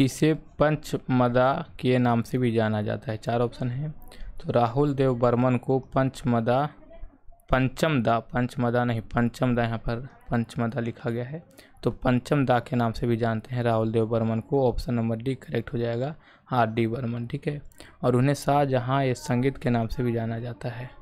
किसे पंचमदा के नाम से भी जाना जाता है चार ऑप्शन है तो राहुल देव बर्मन को पंचमदा पंचमदा पंचमदा नहीं पंचमदा यहाँ पर पंचमदा लिखा गया है तो पंचमदा के नाम से भी जानते हैं राहुल देव बर्मन को ऑप्शन नंबर डी करेक्ट हो जाएगा आर डी बर्मन ठीक है और उन्हें शाहजहाँ ये संगीत के नाम से भी जाना जाता है